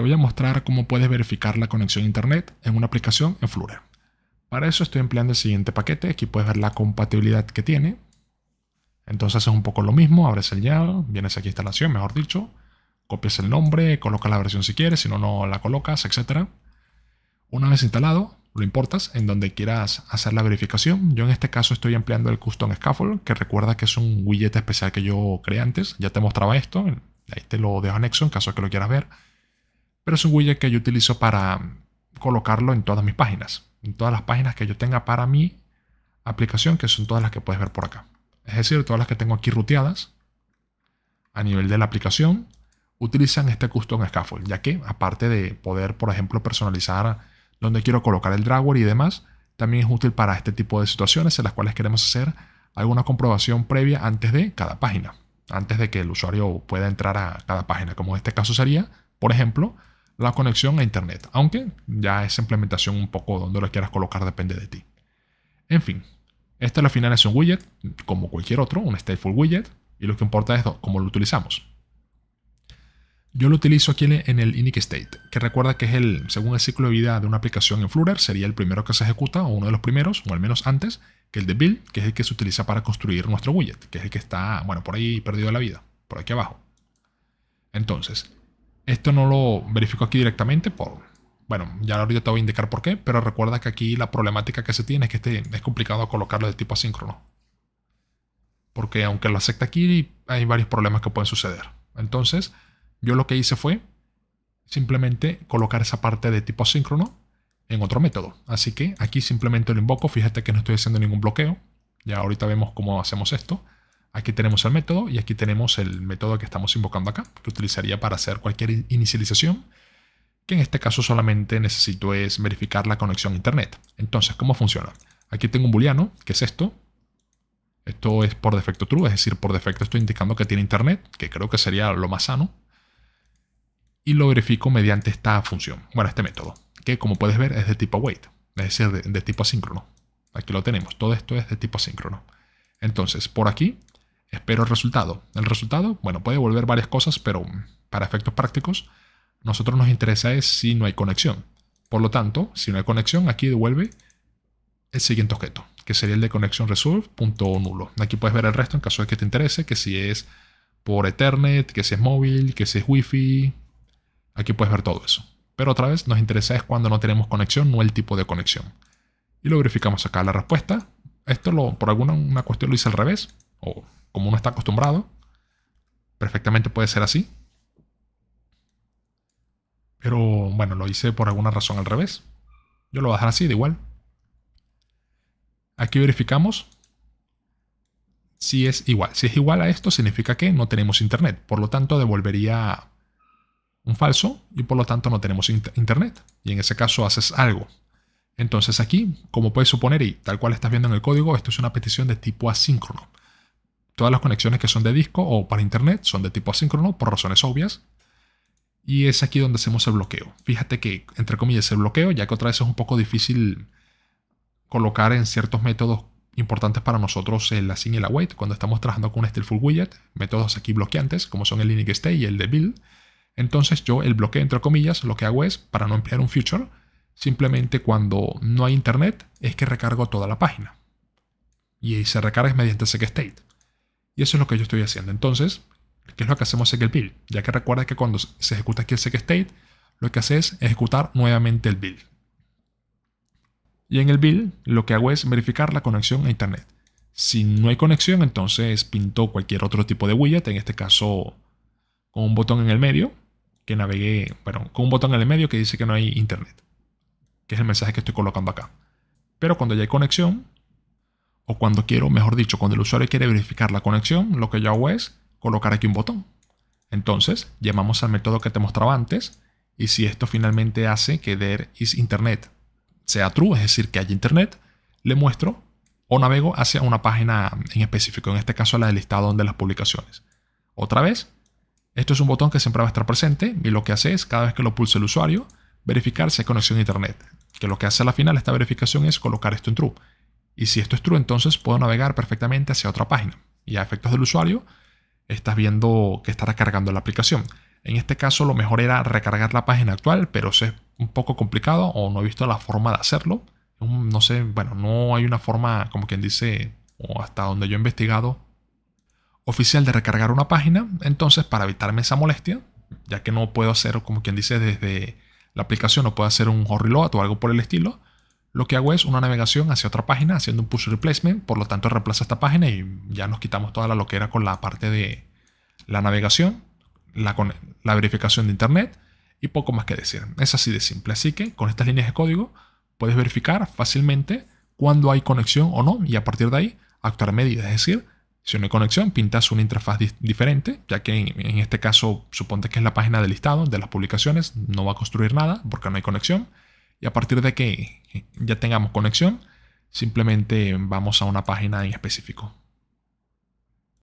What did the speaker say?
voy a mostrar cómo puedes verificar la conexión a internet en una aplicación en Flutter. Para eso estoy empleando el siguiente paquete, aquí puedes ver la compatibilidad que tiene. Entonces es un poco lo mismo, abres el ya, vienes aquí a instalación, mejor dicho, copias el nombre, colocas la versión si quieres, si no, no la colocas, etcétera Una vez instalado, lo importas en donde quieras hacer la verificación. Yo en este caso estoy empleando el Custom Scaffold, que recuerda que es un widget especial que yo creé antes. Ya te mostraba esto, ahí te lo dejo anexo en caso que lo quieras ver es un widget que yo utilizo para mm, colocarlo en todas mis páginas, en todas las páginas que yo tenga para mi aplicación, que son todas las que puedes ver por acá. Es decir, todas las que tengo aquí ruteadas a nivel de la aplicación, utilizan este custom scaffold, ya que aparte de poder, por ejemplo, personalizar dónde quiero colocar el Drawer y demás, también es útil para este tipo de situaciones en las cuales queremos hacer alguna comprobación previa antes de cada página, antes de que el usuario pueda entrar a cada página, como en este caso sería, por ejemplo, la conexión a Internet, aunque ya esa implementación un poco donde lo quieras colocar depende de ti. En fin, esto al final es un widget, como cualquier otro, un stateful widget, y lo que importa es cómo lo utilizamos. Yo lo utilizo aquí en el init state, que recuerda que es el, según el ciclo de vida de una aplicación en Flutter, sería el primero que se ejecuta, o uno de los primeros, o al menos antes, que el de build, que es el que se utiliza para construir nuestro widget, que es el que está, bueno, por ahí perdido de la vida, por aquí abajo. Entonces, esto no lo verifico aquí directamente por... Bueno, ya ahorita te voy a indicar por qué, pero recuerda que aquí la problemática que se tiene es que este, es complicado colocarlo de tipo asíncrono. Porque aunque lo acepta aquí, hay varios problemas que pueden suceder. Entonces, yo lo que hice fue simplemente colocar esa parte de tipo asíncrono en otro método. Así que aquí simplemente lo invoco. Fíjate que no estoy haciendo ningún bloqueo. Ya ahorita vemos cómo hacemos esto. Aquí tenemos el método y aquí tenemos el método que estamos invocando acá, que utilizaría para hacer cualquier inicialización, que en este caso solamente necesito es verificar la conexión a internet. Entonces, ¿cómo funciona? Aquí tengo un booleano, que es esto. Esto es por defecto true, es decir, por defecto estoy indicando que tiene internet, que creo que sería lo más sano. Y lo verifico mediante esta función, bueno, este método, que como puedes ver es de tipo await, es decir, de, de tipo asíncrono. Aquí lo tenemos, todo esto es de tipo asíncrono. Entonces, por aquí espero el resultado. El resultado, bueno, puede volver varias cosas, pero para efectos prácticos, nosotros nos interesa es si no hay conexión. Por lo tanto, si no hay conexión, aquí devuelve el siguiente objeto, que sería el de conexión nulo Aquí puedes ver el resto en caso de que te interese, que si es por Ethernet, que si es móvil, que si es wifi Aquí puedes ver todo eso. Pero otra vez, nos interesa es cuando no tenemos conexión, no el tipo de conexión. Y lo verificamos acá la respuesta. Esto lo, por alguna una cuestión lo hice al revés, o como uno está acostumbrado, perfectamente puede ser así. Pero bueno, lo hice por alguna razón al revés. Yo lo voy a dejar así, de igual. Aquí verificamos si es igual. Si es igual a esto, significa que no tenemos internet. Por lo tanto, devolvería un falso y por lo tanto no tenemos internet. Y en ese caso haces algo. Entonces aquí, como puedes suponer y tal cual estás viendo en el código, esto es una petición de tipo asíncrono. Todas las conexiones que son de disco o para internet son de tipo asíncrono por razones obvias. Y es aquí donde hacemos el bloqueo. Fíjate que, entre comillas, el bloqueo, ya que otra vez es un poco difícil colocar en ciertos métodos importantes para nosotros el async y el await. cuando estamos trabajando con un full widget, métodos aquí bloqueantes como son el init state y el de build. Entonces yo el bloqueo entre comillas lo que hago es para no emplear un future, simplemente cuando no hay internet es que recargo toda la página. Y se recarga mediante secState. state. Y eso es lo que yo estoy haciendo. Entonces, ¿qué es lo que hacemos en el build? Ya que recuerda que cuando se ejecuta aquí el sec state, lo que hace es ejecutar nuevamente el build. Y en el build lo que hago es verificar la conexión a internet. Si no hay conexión, entonces pinto cualquier otro tipo de widget, en este caso con un botón en el medio que navegue, bueno, con un botón en el medio que dice que no hay internet, que es el mensaje que estoy colocando acá. Pero cuando ya hay conexión, o cuando quiero, mejor dicho, cuando el usuario quiere verificar la conexión, lo que yo hago es colocar aquí un botón. Entonces, llamamos al método que te mostraba antes y si esto finalmente hace que there is internet sea true, es decir, que hay internet, le muestro o navego hacia una página en específico, en este caso la del listado donde las publicaciones. Otra vez, esto es un botón que siempre va a estar presente y lo que hace es, cada vez que lo pulse el usuario, verificar si hay conexión a internet, que lo que hace a la final esta verificación es colocar esto en true. Y si esto es true, entonces puedo navegar perfectamente hacia otra página. Y a efectos del usuario, estás viendo que está cargando la aplicación. En este caso, lo mejor era recargar la página actual, pero eso es un poco complicado o no he visto la forma de hacerlo. No sé, bueno, no hay una forma, como quien dice, o hasta donde yo he investigado, oficial de recargar una página. Entonces, para evitarme esa molestia, ya que no puedo hacer, como quien dice, desde la aplicación, no puedo hacer un reload o algo por el estilo, lo que hago es una navegación hacia otra página haciendo un push replacement, por lo tanto reemplaza esta página y ya nos quitamos toda la loquera con la parte de la navegación, la, la verificación de internet y poco más que decir. Es así de simple, así que con estas líneas de código puedes verificar fácilmente cuando hay conexión o no y a partir de ahí actuar medidas, es decir, si no hay conexión, pintas una interfaz diferente, ya que en, este caso suponte que es la página de listado de las publicaciones, no va a construir nada porque no hay conexión. Y a partir de que ya tengamos conexión, simplemente vamos a una página en específico.